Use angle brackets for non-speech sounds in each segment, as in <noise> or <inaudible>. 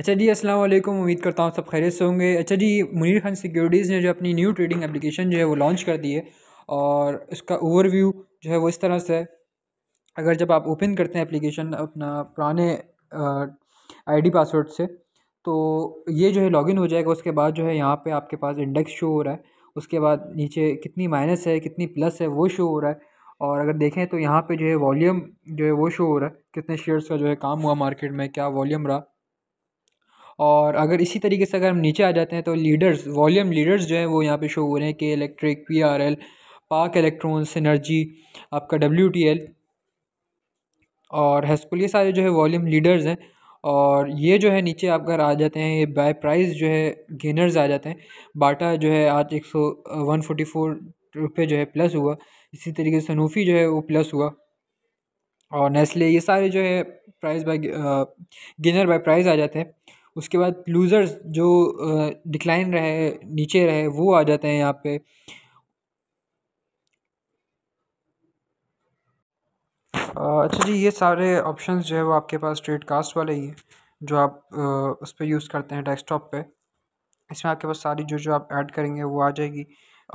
अच्छा जी असल उम्मीद करता हूँ सब खैरियत से होंगे अच्छा जी मुनीर खान सिक्योरिटीज़ ने जो अपनी न्यू ट्रेडिंग एप्लीकेशन जो है वो लॉन्च कर दी है और उसका ओवरव्यू जो है वो इस तरह से है अगर जब आप ओपन करते हैं एप्लीकेशन अपना पुराने आईडी पासवर्ड से तो ये जो है लॉगिन हो जाएगा उसके बाद जो है यहाँ पे आपके पास इंडेक्स शो हो रहा है उसके बाद नीचे कितनी माइनस है कितनी प्लस है वो शो हो रहा है और अगर देखें तो यहाँ पे जो है वॉल्यूम जो है वो शो हो रहा है कितने शेयर्स का जो है काम हुआ मार्केट में क्या वॉल्यूम रहा और अगर इसी तरीके से अगर हम नीचे आ जाते हैं तो लीडर्स वॉल्यूम लीडर्स जो हैं वो यहाँ पे शो हो रहे हैं के electric P R L Pak Elektron synergy आपका डब्ल्यू टी एल और हेस्कुल ये सारे जो है वॉल्यूम लीडर्स हैं और ये जो है नीचे आप अगर आ जाते हैं ये बाय प्राइस जो है गेनर्स आ जाते हैं बाटा जो है आज एक सौ वन फोर रुपये जो है प्लस हुआ इसी तरीके से सनूफी जो है वो प्लस हुआ और नेस्ले ये सारे जो है price by gainer by price आ जाते हैं उसके बाद लूज़र्स जो डिक्लाइन रहे नीचे रहे वो आ जाते हैं यहाँ पे अच्छा जी ये सारे ऑप्शंस जो है वो आपके पास स्ट्रेट कास्ट वाले ही हैं जो आप उस पर यूज़ करते हैं डेस्कटॉप पे इसमें आपके पास सारी जो जो आप ऐड करेंगे वो आ जाएगी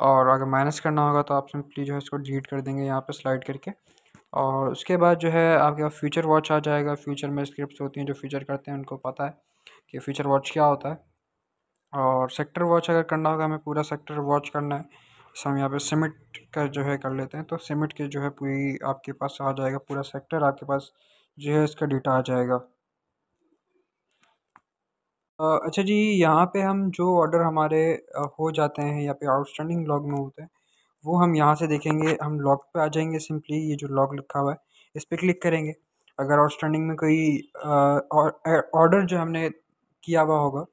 और अगर माइनस करना होगा तो आप सिंपली जो है इसको डिलीट कर देंगे यहाँ पे स्लाइड करके और उसके बाद जो है आपके पास फ्यूचर वॉच आ जाएगा फ्यूचर में स्क्रिप्ट होती हैं जो फ्यूचर करते हैं उनको पता है कि फीचर वॉच क्या होता है और सेक्टर वॉच अगर करना होगा हमें पूरा सेक्टर वॉच करना है तो हम यहाँ पे सिमिट का जो है कर लेते हैं तो सिमिट के जो है पूरी आपके पास आ जाएगा पूरा सेक्टर आपके पास जो है इसका डेटा आ जाएगा अच्छा जी यहाँ पे हम जो ऑर्डर हमारे हो जाते हैं या पे आउटस्टैंडिंग लॉग में होते हैं वो हम यहाँ से देखेंगे हम लॉग पे आ जाएंगे सिंपली ये जो लॉग लिखा हुआ है इस पर क्लिक करेंगे अगर आउटस्टैंडिंग में कोई ऑर्डर जो हमने किया हुआ होगा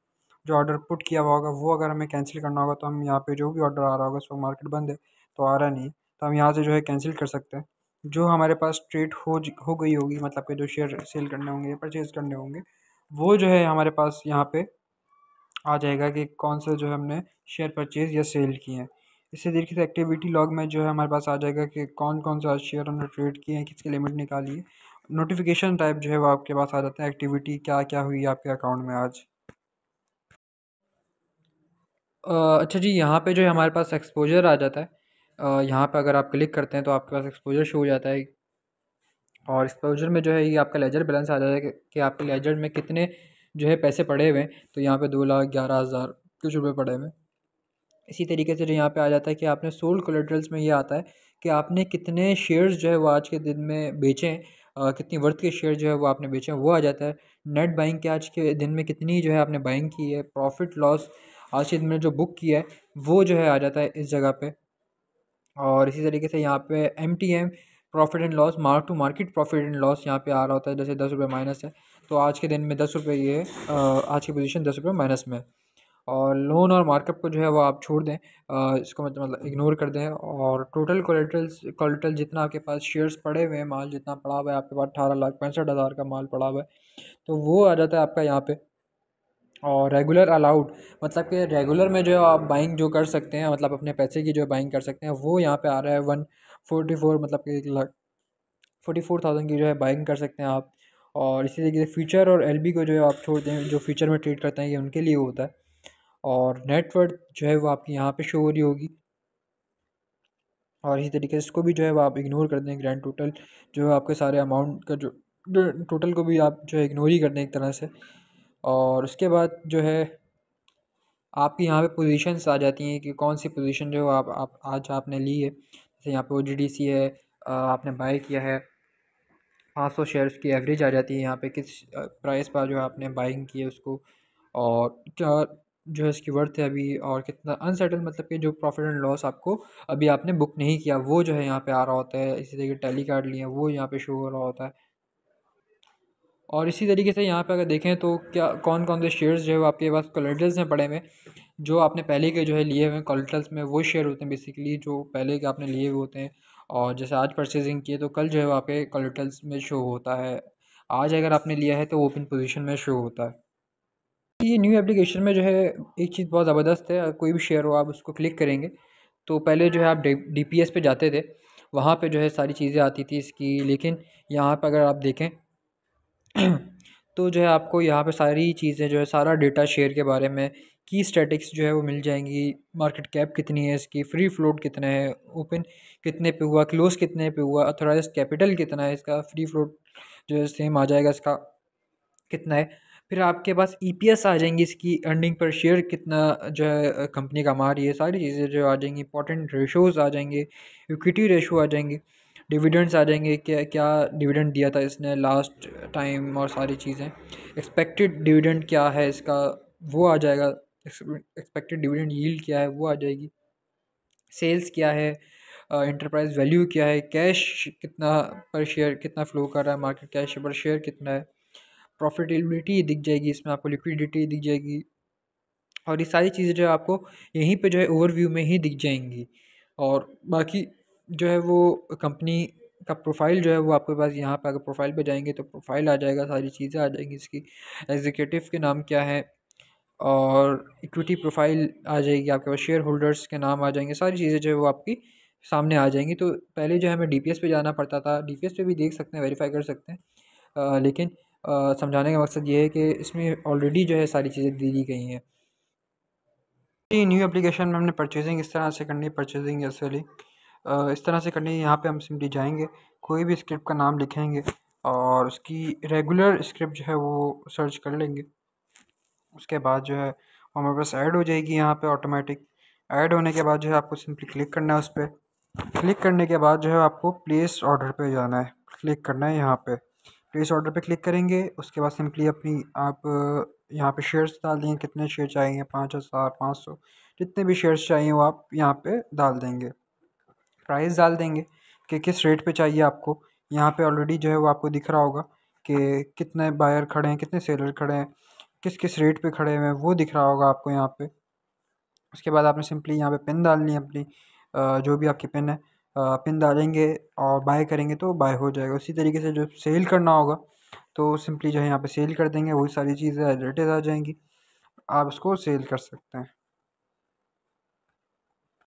जो ऑर्डर पुट किया हुआ होगा वो अगर हमें कैंसिल करना होगा तो हम यहाँ पे जो भी ऑर्डर आ रहा होगा सो मार्केट बंद है तो आ रहा नहीं तो हम यहाँ से जो है कैंसिल कर सकते हैं जो हमारे पास ट्रेड हो हो गई होगी मतलब कि जो शेयर सेल करने होंगे या परचेज़ करने होंगे वो जो है हमारे पास यहाँ पे आ जाएगा कि कौन से जो है हमने शेयर परचेज़ या सेल किए हैं इसी तरीके से एक्टिविटी लॉग में जो है हमारे पास आ जाएगा कि कौन कौन सा शेयर हमने ट्रेड किए हैं किसकी लिमिट निकाली है नोटिफिकेशन टाइप जो है वो आपके पास आ जाता है एक्टिविटी क्या क्या हुई आपके अकाउंट में आज अच्छा जी यहाँ पे जो है हमारे पास एक्सपोजर आ जाता है यहाँ पे अगर आप क्लिक करते हैं तो आपके पास एक्सपोजर शो हो जाता है और एक्सपोजर में जो है ये आपका लेजर बैलेंस आ जाता है कि आपके लेजर में कितने जो है पैसे पड़े हुए हैं तो यहाँ पे दो लाख ग्यारह हज़ार कुछ रुपये पड़े हुए इसी तरीके से जो यहाँ पर आ जाता है कि आपने सोल्ड कोलेट्रल्स में ये आता है कि आपने कितने शेयर्स जो है वो आज के दिन में बेचे हैं कितनी वर्थ के शेयर जो है वो आपने बेचे हैं वो आ जाता है नेट बाइंग के आज के दिन में कितनी जो है आपने बाइंग की है प्रॉफिट लॉस आज के दिन में जो बुक किया है वो जो है आ जाता है इस जगह पर और इसी तरीके से यहाँ पर M T M profit and loss mark to market profit and loss यहाँ पे आ रहा होता है जैसे दस रुपये माइनस है तो आज के दिन में दस रुपये ये आज की पोजीशन दस रुपये माइनस में है और लोन और मार्कअप को जो है वो आप छोड़ दें इसको मतलब इग्नोर मतलब कर दें और टोटल कोलेट्रल्स कोलेट्रल जितना आपके पास शेयर्स पड़े हुए हैं माल जितना पड़ा हुआ है आपके पास अठारह लाख पैंसठ हज़ार का माल पड़ा हुआ है तो वो आ जाता है आपका यहाँ पे और रेगुलर अलाउड मतलब कि रेगुलर में जो आप बाइंग जो कर सकते हैं मतलब अपने पैसे की जो बाइंग कर सकते हैं वो यहाँ पर आ रहा है वन फोर्टी फोर मतलब कि एक लाख फोर्टी फोर थाउजेंड की जो है बाइंग कर सकते हैं आप और इसी तरीके से फीचर और एल को जो है आप छोड़ दें जो फीचर में ट्रेड करते हैं ये उनके लिए होता है और नेटवर्थ जो है वो आपकी यहाँ पे शो हो रही होगी और इसी तरीके से इसको भी जो है वो आप इग्नोर कर दें ग्रैंड टोटल जो है आपके सारे अमाउंट का जो टोटल को भी आप जो है इग्नोर ही कर दें एक तरह से और उसके बाद जो है आपकी यहाँ पे पोजीशंस आ जाती हैं कि कौन सी पोजीशन जो आप, आप आज आपने ली है जैसे यहाँ पे ओ है आपने बाय किया है पाँच सौ शेयर्स की एवरेज आ जाती है यहाँ पे किस प्राइस पर जो आपने बाइंग की है उसको और जो है इसकी वर्थ है अभी और कितना अनसेटल मतलब कि जो प्रॉफिट एंड लॉस आपको अभी आपने बुक नहीं किया वो जो है यहाँ पे आ रहा होता है इसी तरीके टैली कार्ड लिए वो यहाँ पे शो हो रहा होता है और इसी तरीके से यहाँ पे अगर देखें तो क्या कौन कौन से शेयर्स जो है आपके पास कॉलेटल्स हैं पड़े हुए जो आपने पहले के जो है लिए हुए हैं कोलेटल्स में वो शेयर होते हैं बेसिकली जो पहले के आपने लिए हुए होते हैं और जैसे आज परचेजिंग किए तो कल जो है वहाँ पे कॉलेटल्स में शो होता है आज अगर आपने लिया है तो ओपन पोजिशन में शो होता है ये न्यू एप्लीकेशन में जो है एक चीज़ बहुत ज़बरदस्त है कोई भी शेयर हो आप उसको क्लिक करेंगे तो पहले जो है आप डी पी एस पे जाते थे वहाँ पे जो है सारी चीज़ें आती थी इसकी लेकिन यहाँ पर अगर आप देखें <clears throat> तो जो है आपको यहाँ पे सारी चीज़ें जो है सारा डेटा शेयर के बारे में की स्टैटिक्स जो है वो मिल जाएंगी मार्केट कैप कितनी है इसकी फ्री फ्लोट कितना है ओपन कितने पे हुआ क्लोज कितने पे हुआ अथोराइज कैपिटल कितना है इसका फ्री फ्लोट जो है सेम आ जाएगा इसका कितना है फिर आपके पास एस e आ जाएंगी इसकी अर्निंग पर शेयर कितना जो है कंपनी का रही है सारी चीज़ें जो आ जाएंगी इंपॉर्टेंट रेशोज़ आ जाएंगे इक्विटी रेशो आ जाएंगे डिविडेंड्स आ जाएंगे क्या क्या डिविडेंड दिया था इसने लास्ट टाइम और सारी चीज़ें एक्सपेक्टेड डिविडेंड क्या है इसका वो आ जाएगा एक्सपेक्टेड डिविडेंड यील्ड क्या है वो आ जाएगी सेल्स क्या है इंटरप्राइज वैल्यू क्या है कैश कितना पर शेयर कितना फ़्लो कर रहा है मार्केट कैश पर शेयर कितना है प्रॉफिटेबिलिटी दिख जाएगी इसमें आपको लिक्विडिटी दिख जाएगी और ये सारी चीज़ें जो है आपको यहीं पे जो है ओवरव्यू में ही दिख जाएंगी और बाकी जो है वो कंपनी का प्रोफाइल जो है वो आपके पास यहाँ पर अगर प्रोफाइल पे जाएंगे तो प्रोफाइल आ जाएगा सारी चीज़ें आ जाएंगी इसकी एग्जीक्यूटिव के नाम क्या है और इक्विटी प्रोफाइल आ जाएगी आपके पास शेयर होल्डर्स के नाम आ जाएंगे सारी चीज़ें जो है वो आपकी सामने आ जाएंगी तो पहले जो है हमें डी पे जाना पड़ता था डी पे भी देख सकते हैं वेरीफाई कर सकते हैं आ, लेकिन समझाने का मकसद ये है कि इसमें ऑलरेडी जो है सारी चीज़ें दे दी गई हैं न्यू एप्लीकेशन में हमने परचेजिंग इस तरह से करनी परचेजिंग या सेलिंग इस तरह से करनी है यहाँ पे हम सिम्पली जाएंगे कोई भी स्क्रिप्ट का नाम लिखेंगे और उसकी रेगुलर स्क्रिप्ट जो है वो सर्च कर लेंगे उसके बाद जो है हमारे पास ऐड हो जाएगी यहाँ पे ऑटोमेटिक ऐड होने के बाद जो है आपको सिंपली क्लिक करना है उस पर क्लिक करने के बाद जो है आपको प्लेस ऑर्डर पे जाना है क्लिक करना है यहाँ पे प्लेस ऑर्डर पे क्लिक करेंगे उसके बाद सिंपली अपनी आप यहाँ पे शेयर्स डाल देंगे कितने शेयर चाहिए पाँच हज़ार पाँच सौ जितने भी शेयर्स चाहिए वो आप यहाँ पे डाल देंगे प्राइस डाल देंगे कि किस रेट पे चाहिए आपको यहाँ पे ऑलरेडी जो है वो आपको दिख रहा होगा कि कितने बायर खड़े हैं कितने सेलर खड़े हैं किस किस रेट पर खड़े हुए हैं वो दिख रहा होगा आपको यहाँ पर उसके बाद आपने सिंपली यहाँ पर पिन डालनी है अपनी जो भी आपकी पिन है पिन डालेंगे और बाय करेंगे तो बाय हो जाएगा उसी तरीके से जो सेल करना होगा तो सिंपली जो है यहाँ पे सेल कर देंगे वही सारी चीज़ें एडवर्टेज आ जाएंगी आप उसको सेल कर सकते हैं